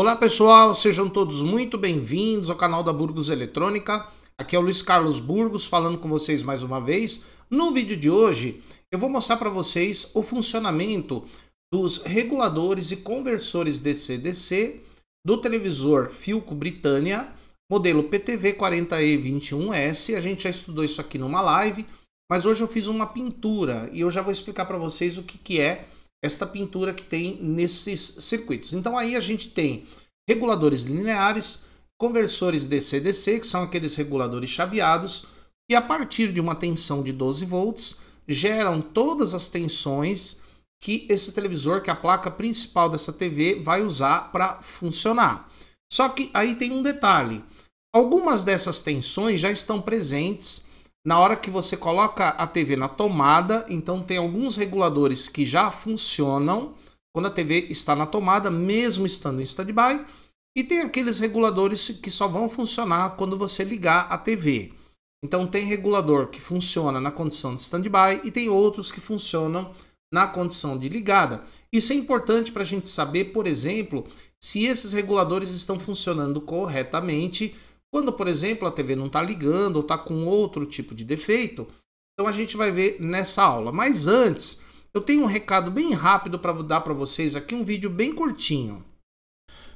Olá pessoal, sejam todos muito bem-vindos ao canal da Burgos Eletrônica. Aqui é o Luiz Carlos Burgos falando com vocês mais uma vez. No vídeo de hoje eu vou mostrar para vocês o funcionamento dos reguladores e conversores DC-DC do televisor Philco Britânia, modelo PTV 40E21S. A gente já estudou isso aqui numa live, mas hoje eu fiz uma pintura e eu já vou explicar para vocês o que, que é esta pintura que tem nesses circuitos. Então aí a gente tem reguladores lineares, conversores DC-DC, que são aqueles reguladores chaveados, que a partir de uma tensão de 12 volts geram todas as tensões que esse televisor, que a placa principal dessa TV vai usar para funcionar. Só que aí tem um detalhe. Algumas dessas tensões já estão presentes na hora que você coloca a TV na tomada, então tem alguns reguladores que já funcionam quando a TV está na tomada, mesmo estando em standby, e tem aqueles reguladores que só vão funcionar quando você ligar a TV. Então tem regulador que funciona na condição de standby e tem outros que funcionam na condição de ligada. Isso é importante para a gente saber, por exemplo, se esses reguladores estão funcionando corretamente quando, por exemplo, a TV não está ligando ou está com outro tipo de defeito, então a gente vai ver nessa aula. Mas antes, eu tenho um recado bem rápido para dar para vocês aqui, um vídeo bem curtinho.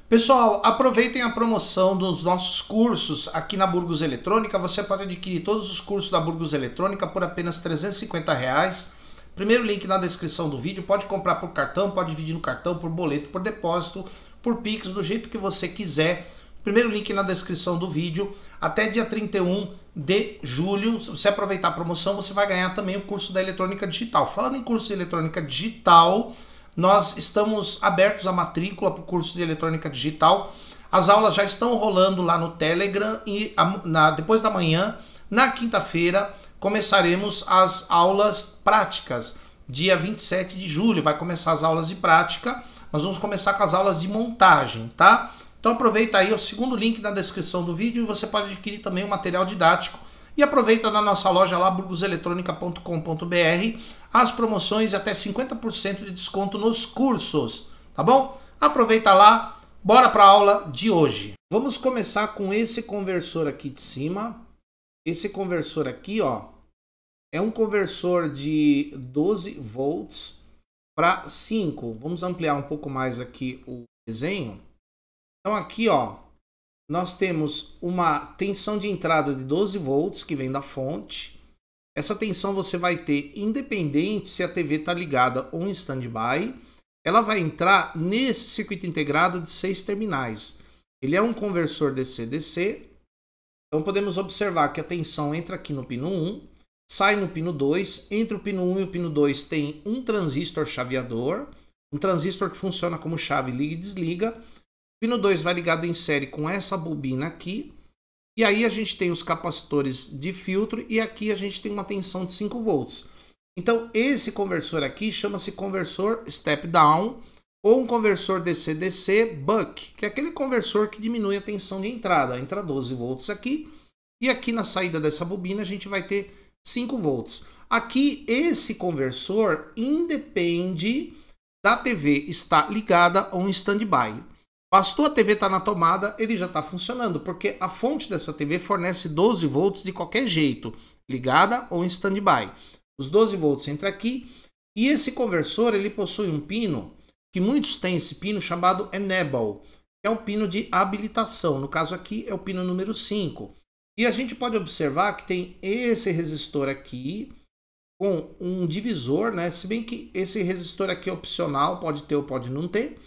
Pessoal, aproveitem a promoção dos nossos cursos aqui na Burgos Eletrônica. Você pode adquirir todos os cursos da Burgos Eletrônica por apenas R$ 350. Reais. Primeiro link na descrição do vídeo. Pode comprar por cartão, pode dividir no cartão, por boleto, por depósito, por Pix, do jeito que você quiser. Primeiro link na descrição do vídeo. Até dia 31 de julho, se você aproveitar a promoção, você vai ganhar também o curso da eletrônica digital. Falando em curso de eletrônica digital, nós estamos abertos à matrícula para o curso de eletrônica digital. As aulas já estão rolando lá no Telegram e na, depois da manhã, na quinta-feira, começaremos as aulas práticas. Dia 27 de julho vai começar as aulas de prática. Nós vamos começar com as aulas de montagem, tá? Então aproveita aí o segundo link na descrição do vídeo e você pode adquirir também o material didático. E aproveita na nossa loja lá, burgoseletrônica.com.br, as promoções e até 50% de desconto nos cursos, tá bom? Aproveita lá, bora para a aula de hoje. Vamos começar com esse conversor aqui de cima. Esse conversor aqui, ó, é um conversor de 12 volts para 5. Vamos ampliar um pouco mais aqui o desenho então aqui, ó, nós temos uma tensão de entrada de 12 volts que vem da fonte. Essa tensão você vai ter independente se a TV está ligada ou em standby. Ela vai entrar nesse circuito integrado de seis terminais. Ele é um conversor DC-DC. Então podemos observar que a tensão entra aqui no pino 1, sai no pino 2, entre o pino 1 e o pino 2 tem um transistor chaveador, um transistor que funciona como chave liga e desliga, Pino 2 vai ligado em série com essa bobina aqui. E aí a gente tem os capacitores de filtro e aqui a gente tem uma tensão de 5 volts. Então esse conversor aqui chama-se conversor step down ou um conversor DC-DC buck, que é aquele conversor que diminui a tensão de entrada. Entra 12 volts aqui e aqui na saída dessa bobina a gente vai ter 5 volts. Aqui esse conversor independe da TV estar ligada ou em standby. Bastou a TV estar tá na tomada, ele já está funcionando, porque a fonte dessa TV fornece 12 volts de qualquer jeito, ligada ou em standby. Os 12 volts entram aqui e esse conversor ele possui um pino que muitos têm esse pino chamado enable, que é o pino de habilitação. No caso aqui é o pino número 5. E a gente pode observar que tem esse resistor aqui com um divisor, né? Se bem que esse resistor aqui é opcional, pode ter ou pode não ter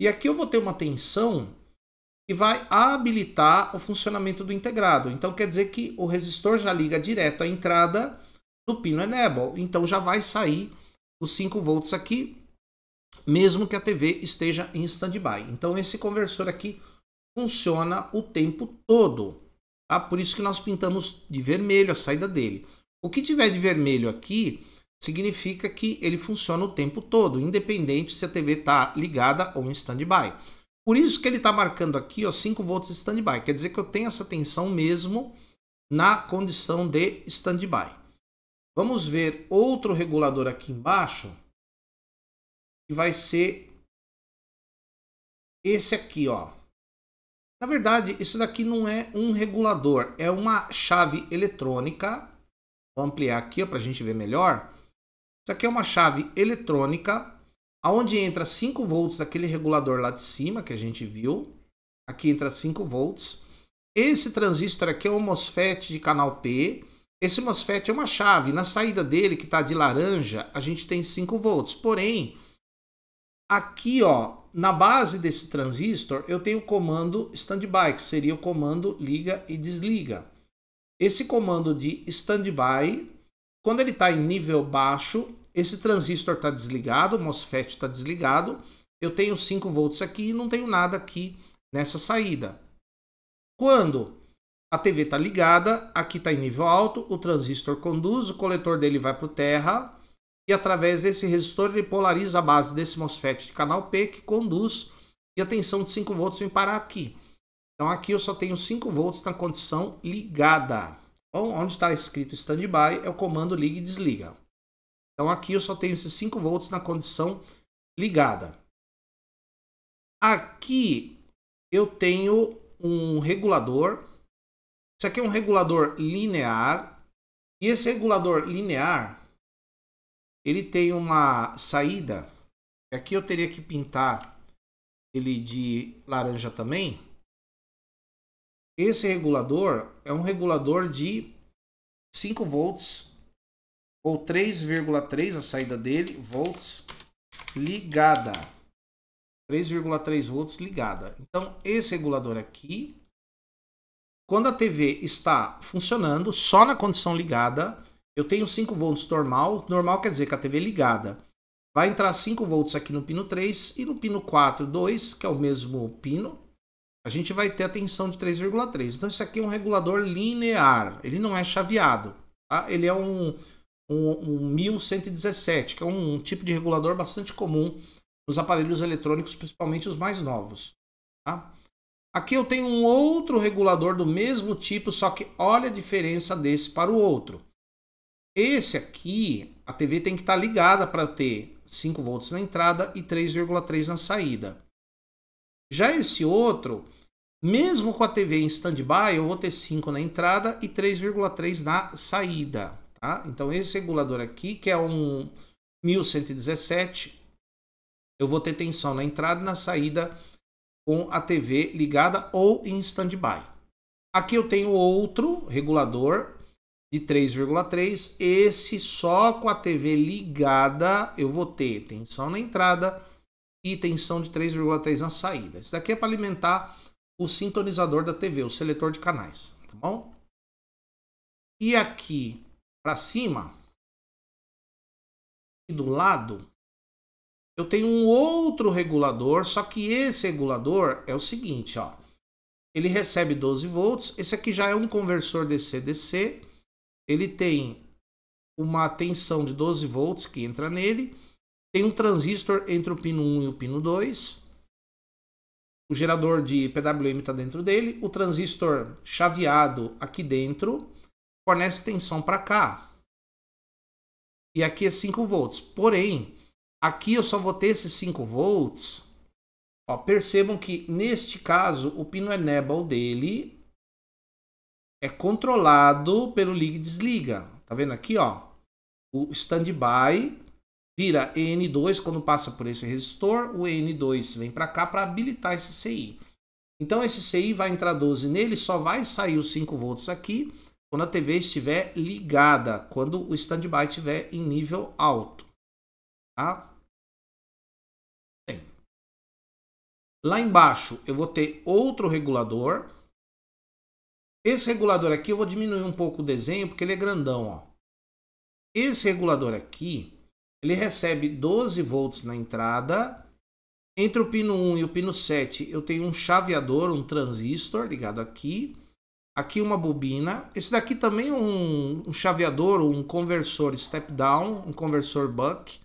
e aqui eu vou ter uma tensão que vai habilitar o funcionamento do integrado. Então quer dizer que o resistor já liga direto à entrada do pino enable. Então já vai sair os 5 volts aqui, mesmo que a TV esteja em standby. Então esse conversor aqui funciona o tempo todo. Tá? Por isso que nós pintamos de vermelho a saída dele. O que tiver de vermelho aqui significa que ele funciona o tempo todo, independente se a TV está ligada ou em standby. Por isso que ele está marcando aqui ó, 5 volts de standby, quer dizer que eu tenho essa tensão mesmo na condição de standby. Vamos ver outro regulador aqui embaixo, que vai ser esse aqui, ó. Na verdade, isso daqui não é um regulador, é uma chave eletrônica. Vou ampliar aqui para a gente ver melhor isso aqui é uma chave eletrônica, aonde entra 5 volts daquele regulador lá de cima que a gente viu. Aqui entra 5 volts. Esse transistor aqui é um MOSFET de canal P. Esse MOSFET é uma chave. Na saída dele, que está de laranja, a gente tem 5 volts. Porém, aqui ó, na base desse transistor, eu tenho o comando standby, que seria o comando liga e desliga. Esse comando de standby quando ele está em nível baixo, esse transistor está desligado, o MOSFET está desligado, eu tenho 5 volts aqui e não tenho nada aqui nessa saída. Quando a TV está ligada, aqui está em nível alto, o transistor conduz, o coletor dele vai para o terra e através desse resistor ele polariza a base desse MOSFET de canal P que conduz e a tensão de 5 volts vem parar aqui. Então aqui eu só tenho 5 volts na condição ligada. Então, onde está escrito standby é o comando liga e desliga. Então aqui eu só tenho esses 5 volts na condição ligada. Aqui eu tenho um regulador. Isso aqui é um regulador linear. E esse regulador linear, ele tem uma saída. Aqui eu teria que pintar ele de laranja também. Esse regulador é um regulador de 5 volts ou 3,3 a saída dele volts ligada. 3,3 volts ligada. Então esse regulador aqui quando a TV está funcionando só na condição ligada, eu tenho 5 volts normal, normal quer dizer que a TV é ligada. Vai entrar 5 volts aqui no pino 3 e no pino 4, 2, que é o mesmo pino, a gente vai ter a tensão de 3,3. Então, isso aqui é um regulador linear, ele não é chaveado. Tá? Ele é um, um, um 1117, que é um, um tipo de regulador bastante comum nos aparelhos eletrônicos, principalmente os mais novos. Tá? Aqui eu tenho um outro regulador do mesmo tipo, só que olha a diferença desse para o outro. Esse aqui, a TV tem que estar tá ligada para ter 5 volts na entrada e 3,3 na saída. Já esse outro, mesmo com a TV em stand-by, eu vou ter 5 na entrada e 3,3 na saída. Tá? Então esse regulador aqui, que é um 1117, eu vou ter tensão na entrada e na saída com a TV ligada ou em stand-by. Aqui eu tenho outro regulador de 3,3. Esse só com a TV ligada eu vou ter tensão na entrada e tensão de 3,3 na saída. Isso daqui é para alimentar o sintonizador da TV, o seletor de canais, tá bom? E aqui para cima, e do lado, eu tenho um outro regulador, só que esse regulador é o seguinte, ó. Ele recebe 12 volts, esse aqui já é um conversor DC-DC, ele tem uma tensão de 12 volts que entra nele, tem um transistor entre o pino 1 e o pino 2, o gerador de PWM está dentro dele, o transistor chaveado aqui dentro fornece tensão para cá. E aqui é 5 volts. Porém, aqui eu só vou ter esses 5 volts. Ó, percebam que neste caso o pino enable é dele é controlado pelo liga e desliga. Tá vendo aqui, ó? O standby vira EN2 quando passa por esse resistor, o EN2 vem para cá para habilitar esse CI. Então esse CI vai entrar 12 nele, só vai sair os 5 volts aqui quando a TV estiver ligada, quando o standby estiver em nível alto. Tá? Bem. Lá embaixo eu vou ter outro regulador. Esse regulador aqui eu vou diminuir um pouco o desenho porque ele é grandão, ó. Esse regulador aqui ele recebe 12 volts na entrada. Entre o pino 1 e o pino 7, eu tenho um chaveador, um transistor ligado aqui. Aqui uma bobina. Esse daqui também é um, um chaveador, um conversor step down, um conversor buck.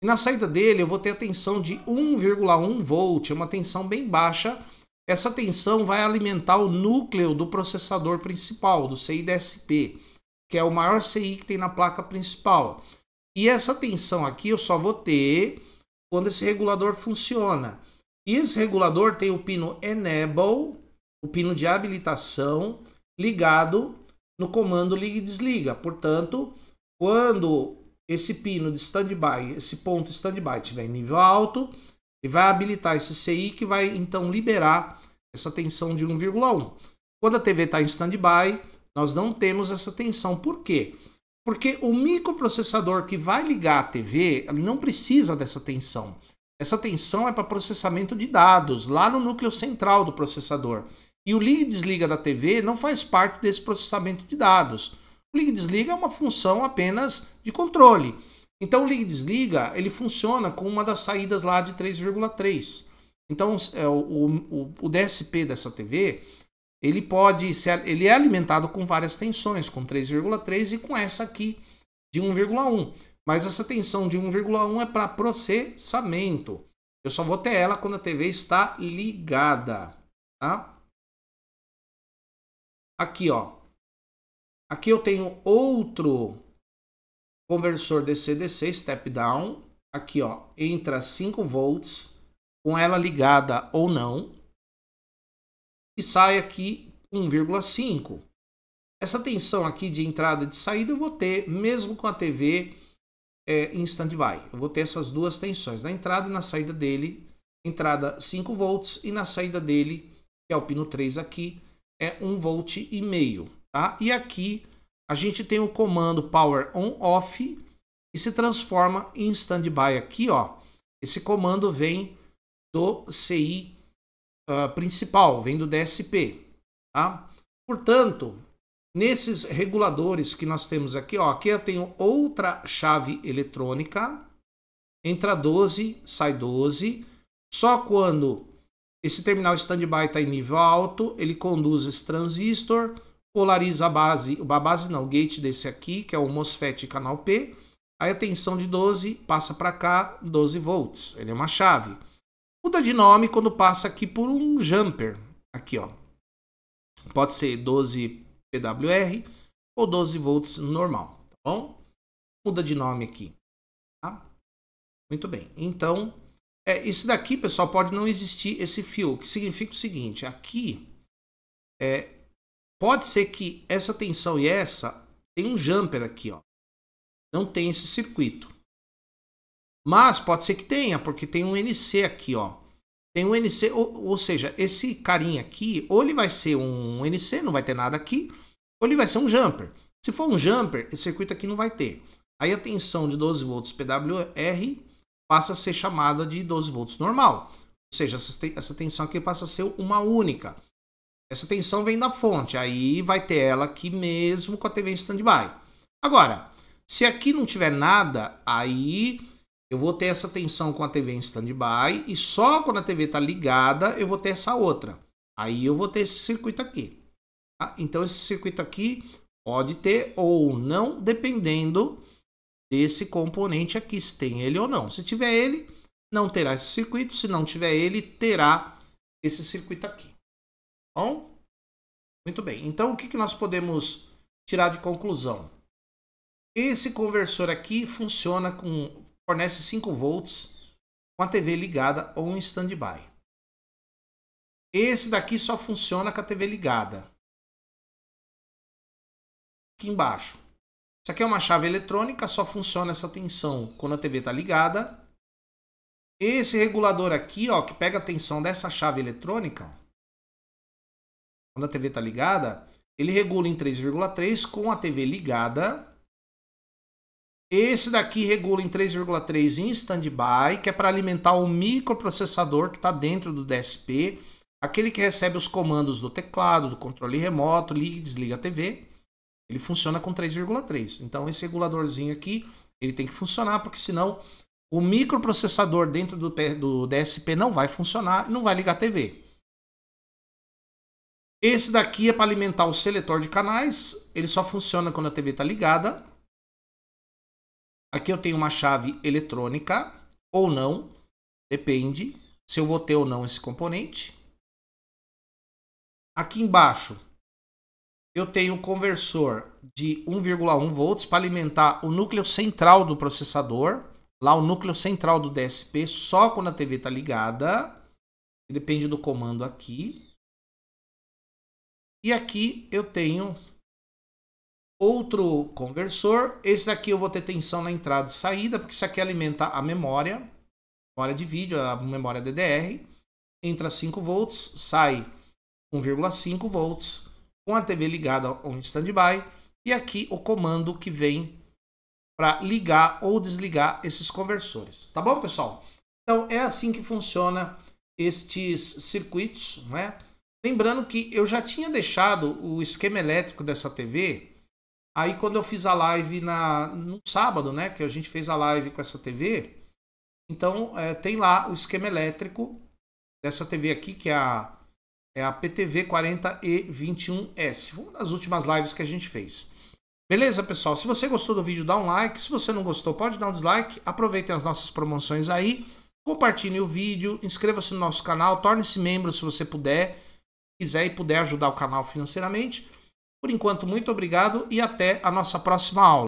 E na saída dele eu vou ter a tensão de 1,1 volt, é uma tensão bem baixa. Essa tensão vai alimentar o núcleo do processador principal, do CIDSP, que é o maior CI que tem na placa principal. E essa tensão aqui eu só vou ter quando esse regulador funciona. E esse regulador tem o pino enable, o pino de habilitação, ligado no comando liga e desliga. Portanto, quando esse pino de standby, esse ponto standby estiver em nível alto, ele vai habilitar esse CI que vai então liberar essa tensão de 1,1. Quando a TV está em standby, nós não temos essa tensão. Por quê? Porque o microprocessador que vai ligar a TV não precisa dessa tensão. Essa tensão é para processamento de dados, lá no núcleo central do processador. E o liga e desliga da TV não faz parte desse processamento de dados. O liga e desliga é uma função apenas de controle. Então o liga e desliga, ele funciona com uma das saídas lá de 3,3. Então é, o, o, o DSP dessa TV ele pode ser, ele é alimentado com várias tensões, com 3,3 e com essa aqui de 1,1. Mas essa tensão de 1,1 é para processamento. Eu só vou ter ela quando a TV está ligada, tá? Aqui, ó. Aqui eu tenho outro conversor DC-DC, step down. Aqui, ó, entra 5 volts com ela ligada ou não, e sai aqui 1,5. Essa tensão aqui de entrada e de saída eu vou ter, mesmo com a TV é, em stand-by. Eu vou ter essas duas tensões, na entrada e na saída dele. Entrada 5 volts e na saída dele, que é o pino 3 aqui, é 1,5 volt e meio, tá? E aqui a gente tem o comando power on off e se transforma em standby aqui, ó. Esse comando vem do CI uh, principal, vem do DSP. Tá? Portanto, nesses reguladores que nós temos aqui, ó, aqui eu tenho outra chave eletrônica, entra 12, sai 12. Só quando esse terminal standby está em nível alto, ele conduz esse transistor, polariza a base, a base não, o gate desse aqui, que é o MOSFET canal P. Aí a tensão de 12 passa para cá, 12 volts. Ele é uma chave. Muda de nome quando passa aqui por um jumper. Aqui, ó. Pode ser 12 PWR ou 12 volts normal, tá bom? Muda de nome aqui, tá? Muito bem. Então, é, isso daqui, pessoal, pode não existir esse fio, que significa o seguinte, aqui é, pode ser que essa tensão e essa tem um jumper aqui, ó. Não tem esse circuito. Mas pode ser que tenha, porque tem um NC aqui, ó. Tem um NC, ou, ou seja, esse carinha aqui, ou ele vai ser um NC, não vai ter nada aqui, ou ele vai ser um jumper. Se for um jumper, esse circuito aqui não vai ter. Aí a tensão de 12 volts PWR passa a ser chamada de 12 volts normal. Ou seja, essa tensão aqui passa a ser uma única. Essa tensão vem da fonte, aí vai ter ela aqui mesmo com a TV em standby. Agora, se aqui não tiver nada, aí eu vou ter essa tensão com a TV em standby e só quando a TV está ligada eu vou ter essa outra. Aí eu vou ter esse circuito aqui. Tá? Então esse circuito aqui pode ter ou não, dependendo desse componente aqui, se tem ele ou não. Se tiver ele, não terá esse circuito. Se não tiver ele, terá esse circuito aqui. Bom? Muito bem. Então o que, que nós podemos tirar de conclusão? Esse conversor aqui funciona com fornece 5 volts com a TV ligada ou em standby. Esse daqui só funciona com a TV ligada. Aqui embaixo. Isso aqui é uma chave eletrônica, só funciona essa tensão quando a TV está ligada. Esse regulador aqui, ó, que pega a tensão dessa chave eletrônica, quando a TV está ligada, ele regula em 3,3 com a TV ligada esse daqui regula em 3,3 em standby, que é para alimentar o microprocessador que está dentro do DSP, aquele que recebe os comandos do teclado, do controle remoto, liga e desliga a TV. Ele funciona com 3,3. Então esse reguladorzinho aqui, ele tem que funcionar, porque senão o microprocessador dentro do, do DSP não vai funcionar, não vai ligar a TV. Esse daqui é para alimentar o seletor de canais, ele só funciona quando a TV está ligada. Aqui eu tenho uma chave eletrônica ou não, depende se eu vou ter ou não esse componente. Aqui embaixo eu tenho um conversor de 1,1 volts para alimentar o núcleo central do processador. Lá o núcleo central do DSP só quando a TV está ligada. Depende do comando aqui. E aqui eu tenho outro conversor. Esse aqui eu vou ter tensão na entrada e saída, porque isso aqui alimenta a memória, memória de vídeo, a memória DDR. Entra 5 volts, sai 1,5 volts, com a TV ligada ou em standby. E aqui o comando que vem para ligar ou desligar esses conversores. Tá bom, pessoal? Então é assim que funciona estes circuitos, né? Lembrando que eu já tinha deixado o esquema elétrico dessa TV Aí quando eu fiz a live na, no sábado, né? Que a gente fez a live com essa TV. Então é, tem lá o esquema elétrico dessa TV aqui, que é a, é a PTV 40E21S. Uma das últimas lives que a gente fez. Beleza, pessoal? Se você gostou do vídeo, dá um like. Se você não gostou, pode dar um dislike. Aproveitem as nossas promoções aí. Compartilhe o vídeo, inscreva-se no nosso canal, torne-se membro se você puder, quiser e puder ajudar o canal financeiramente. Por enquanto, muito obrigado e até a nossa próxima aula.